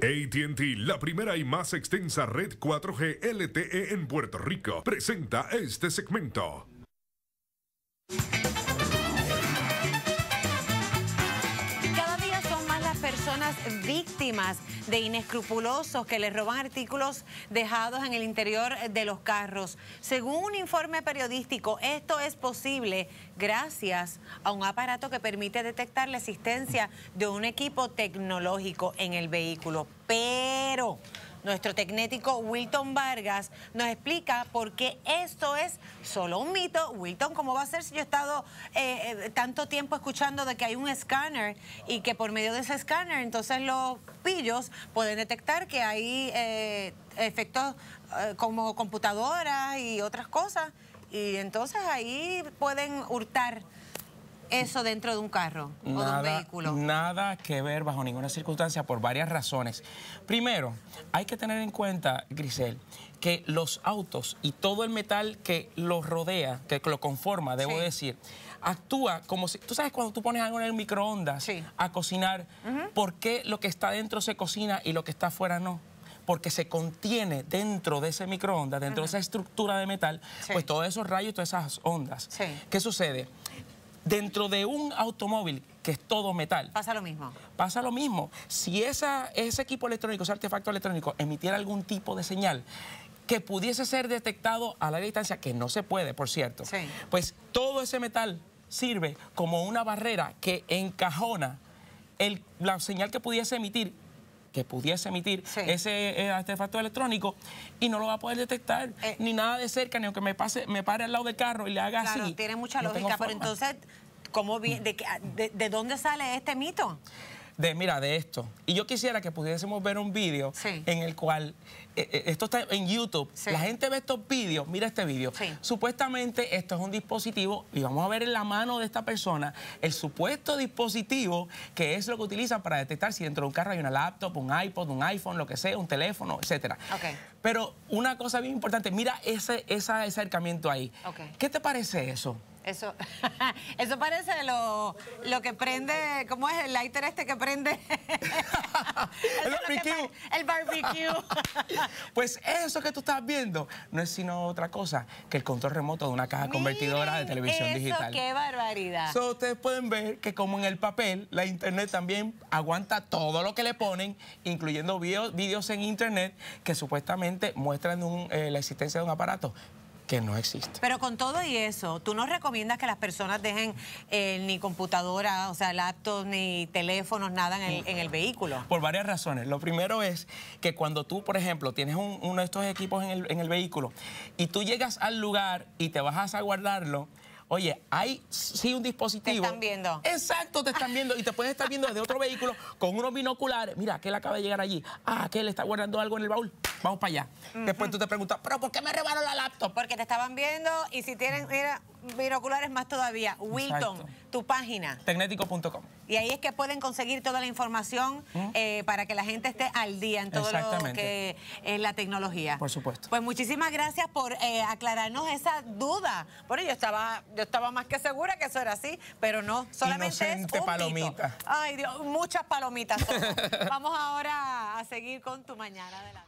ATT, la primera y más extensa red 4G LTE en Puerto Rico, presenta este segmento. personas víctimas de inescrupulosos que les roban artículos dejados en el interior de los carros. Según un informe periodístico, esto es posible gracias a un aparato que permite detectar la existencia de un equipo tecnológico en el vehículo. Pero nuestro tecnético Wilton Vargas nos explica por qué esto es solo un mito. Wilton, ¿cómo va a ser si yo he estado eh, eh, tanto tiempo escuchando de que hay un escáner y que por medio de ese escáner entonces los pillos pueden detectar que hay eh, efectos como computadoras y otras cosas y entonces ahí pueden hurtar eso dentro de un carro o de un vehículo? Nada que ver bajo ninguna circunstancia por varias razones. Primero, hay que tener en cuenta, Grisel, que los autos y todo el metal que los rodea, que lo conforma, debo decir, actúa como si... Tú sabes cuando tú pones algo en el microondas a cocinar, ¿por qué lo que está dentro se cocina y lo que está afuera no? porque se contiene dentro de ese microondas, dentro de esa estructura de metal, pues todos esos rayos, todas esas ondas. ¿Qué sucede? Dentro de un automóvil que es todo metal. Pasa lo mismo. Pasa lo mismo. Si esa, ese equipo electrónico, ese artefacto electrónico emitiera algún tipo de señal que pudiese ser detectado a larga distancia, que no se puede, por cierto, pues todo ese metal sirve como una barrera que encajona el, la señal que pudiese emitir que pudiese emitir ese eh, artefacto electrónico y no lo va a poder detectar eh. ni nada de cerca, ni aunque me pase, me pare al lado del carro y le haga claro, así. Tiene mucha lógica, pero entonces, ¿cómo, de, de, de dónde sale este mito? de, mira, de esto. Y yo quisiera que pudiésemos ver un vídeo en el cual, eh, eh, esto está en YouTube, la gente ve estos vídeos, mira este vídeo. Supuestamente esto es un dispositivo, y vamos a ver en la mano de esta persona, el supuesto dispositivo que es lo que utilizan para detectar si dentro de un carro hay una laptop, un iPod, un iPhone, lo que sea, un teléfono, etcétera. Pero una cosa bien importante, mira ese, ese acercamiento ahí. ¿Qué te parece eso? Eso, eso parece lo, que prende, ¿cómo es el lighter este que prende? el barbecue. pues eso que tú estás viendo no es sino otra cosa que el control remoto de una caja convertidora de televisión digital. ¡Qué barbaridad! ustedes pueden ver que como en el papel, la internet también aguanta todo lo que le ponen, incluyendo vídeos en internet que supuestamente muestran eh, la existencia de un aparato que no existe. Pero con todo y eso, ¿tú no recomiendas que las personas dejen eh, ni computadora, o sea, laptops, ni teléfonos, nada en el, vehículo? Por varias razones. Lo primero es que cuando tú, por ejemplo, tienes uno de estos equipos en el, en el vehículo y tú llegas al lugar y te vas a guardarlo, Oye, hay sí un dispositivo. Te están viendo. Exacto, te están viendo y te pueden estar viendo desde otro vehículo con unos binoculares. Mira, que él acaba de llegar allí. Ah, que él está guardando algo en el baúl. Vamos para allá. Después tú te preguntas, ¿pero por qué me robaron la laptop? Porque te estaban viendo y si tienen, mira, binoculares más todavía. Wilton, tu página. Tecnético.com. Y ahí es que pueden conseguir toda la información eh, para que la gente esté al día en todo lo que es la tecnología. Por supuesto. Pues muchísimas gracias por eh, aclararnos esa duda. Bueno, yo estaba, yo estaba más que segura que eso era así, pero no, solamente es un palomita. Ay, Dios, muchas palomitas. Vamos ahora a seguir con tu mañana adelante.